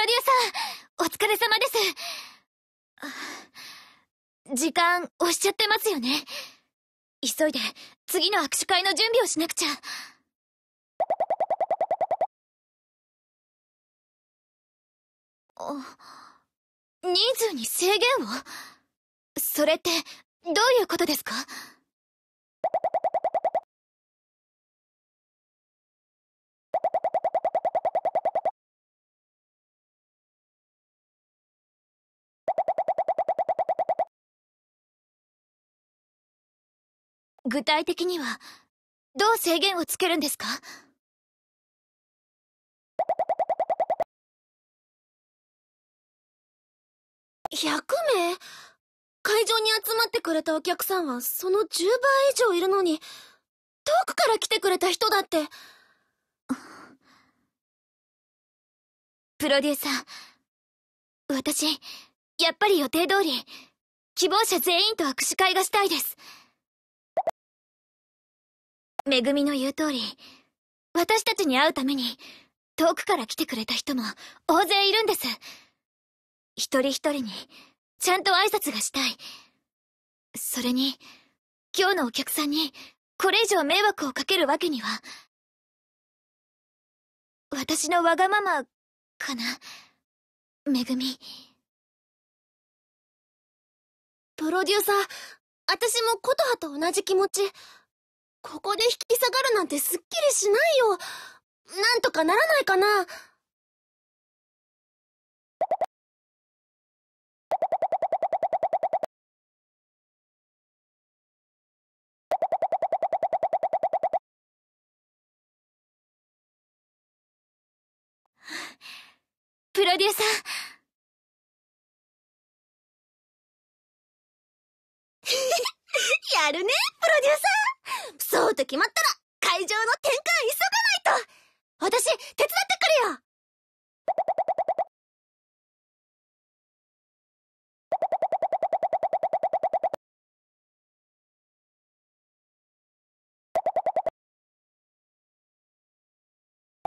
ロデューサー、お疲れ様です。時間押しちゃってますよね。急いで次の握手会の準備をしなくちゃ。人数に制限をそれってどういうことですか具体的には、どう制限をつけるんですか100名会場に集まってくれたお客さんはその10倍以上いるのに、遠くから来てくれた人だって。プロデューサー、私、やっぱり予定通り、希望者全員と握手会がしたいです。めぐみの言う通り、私たちに会うために、遠くから来てくれた人も大勢いるんです。一人一人に、ちゃんと挨拶がしたい。それに、今日のお客さんに、これ以上迷惑をかけるわけには。私のわがまま、かな。めぐみ。プロデューサー、私も琴葉と同じ気持ち。ここで引き下がるなんてすっきりしないよ。なんとかならないかな。プロデューサー。やるねうと決まったら会場の転換急がないと私手伝ってくるよ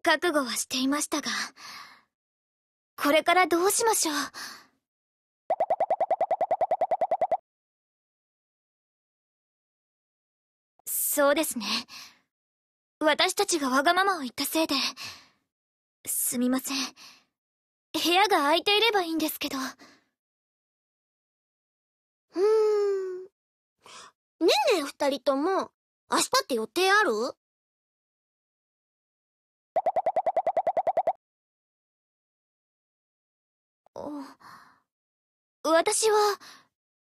覚悟はしていましたがこれからどうしましょうそうですね。私たちがわがままを言ったせいで、すみません。部屋が空いていればいいんですけど。うーん。ねえねえ二人とも、明日って予定ある私は、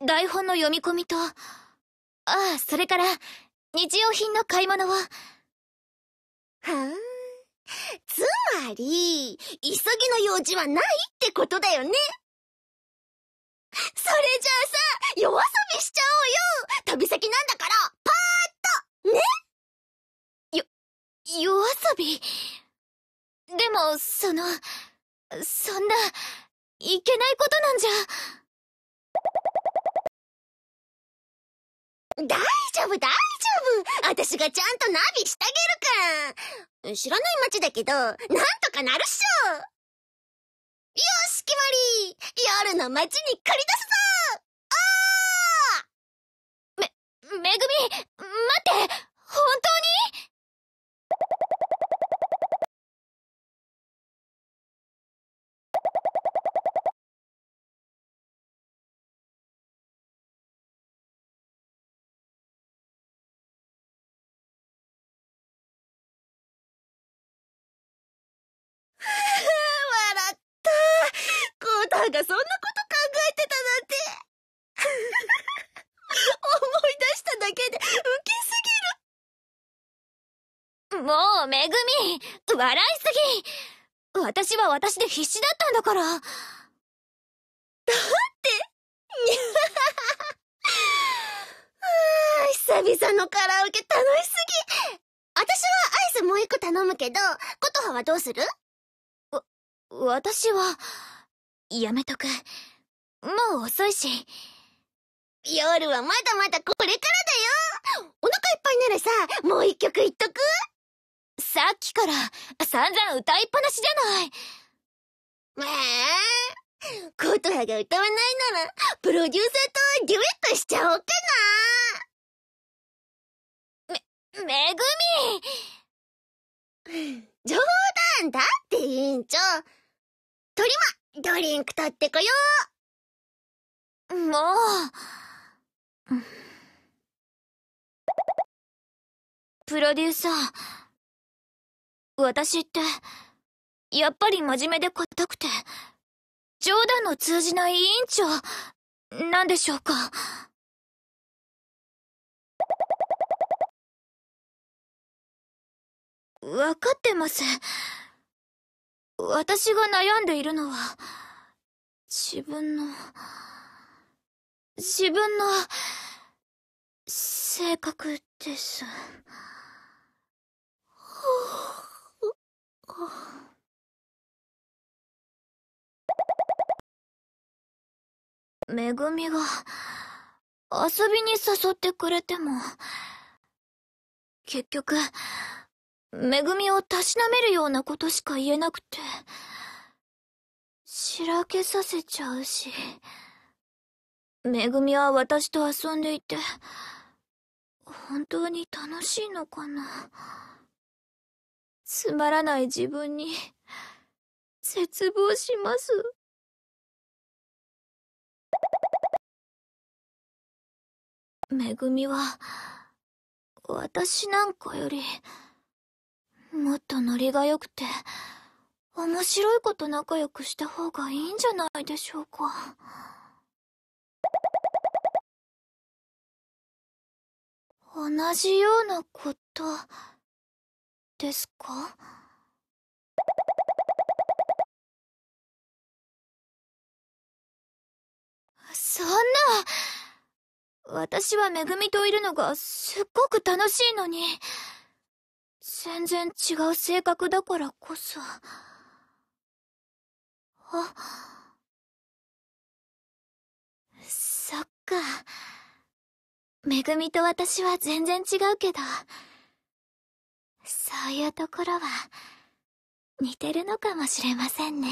台本の読み込みと、ああ、それから、日用品の買い物を。はん。つまり、急ぎの用事はないってことだよね。それじゃあさ、夜遊びしちゃおうよ旅先なんだから、パーッとねよ、夜遊びでも、その、そんな、いけないことなんじゃ。大丈夫大丈夫私がちゃんとナビしてあげるから知らない街だけど、なんとかなるっしょよし、決まり夜の街に繰り出すぞおーめ、めぐみ、待って本当にがそんなこと考えてたなんて思い出しただけでウケすぎるもうめぐみ笑いすぎ私は私で必死だったんだからだってにゃは久々のカラオケ楽しすぎ私はアイスもう一個頼むけど琴葉はどうするわ私は。やめとく。もう遅いし。夜はまだまだこれからだよお腹いっぱいならさ、もう一曲言っとくさっきから散々歌いっぱなしじゃない。えあ、コトハが歌わないなら、プロデューサーとデュエットしちゃおうかなめ、めぐみ冗談だって委員長。鳥間ドリンク取ってこようもう。プロデューサー、私って、やっぱり真面目で硬くて、冗談の通じない委員長、なんでしょうか。わかってます。私が悩んでいるのは、自分の、自分の、性格です。めぐみが、遊びに誘ってくれても、結局、めぐみをたしなめるようなことしか言えなくて、しらけさせちゃうし。めぐみは私と遊んでいて、本当に楽しいのかな。つまらない自分に、絶望します。めぐみは、私なんかより、もっとノリが良くて、面白いこと仲良くした方がいいんじゃないでしょうか。同じようなこと、ですかそんな私はめぐみといるのがすっごく楽しいのに。全然違う性格だからこそ。あ、そっか。めぐみと私は全然違うけど、そういうところは似てるのかもしれませんね。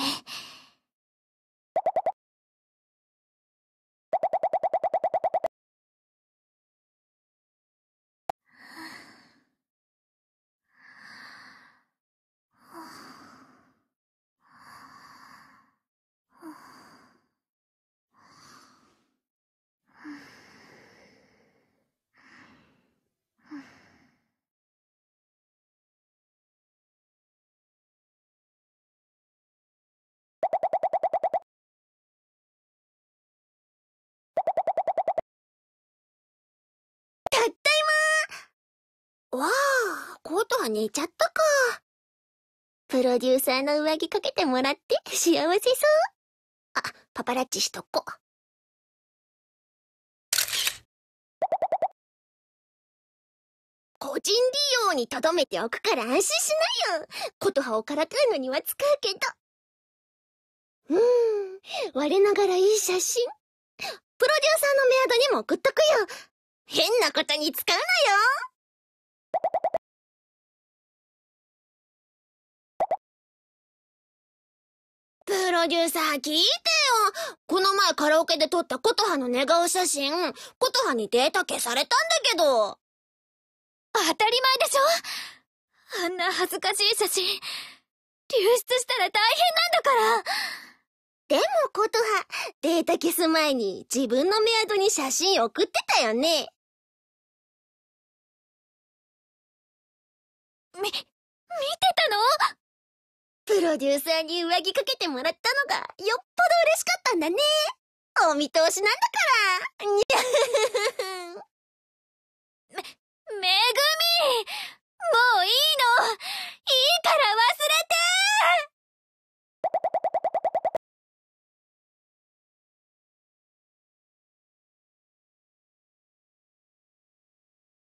コートは寝ちゃったか。プロデューサーの上着かけてもらって幸せそう。あ、パパラッチしとこ。個人利用に留めておくから安心しないよ。琴葉をからかうのには使うけど。うーん、我ながらいい写真。プロデューサーのメアドにも送っとくよ。変なことに使うなよロデューサー聞いてよ。この前カラオケで撮った琴葉の寝顔写真、琴葉にデータ消されたんだけど。当たり前でしょあんな恥ずかしい写真、流出したら大変なんだから。でも、ことは、データ消す前に自分のメアドに写真送ってたよね。み、見てたのプロデューサーに上着かけてもらったのがよっぽど嬉しかったんだね。お見通しなんだから。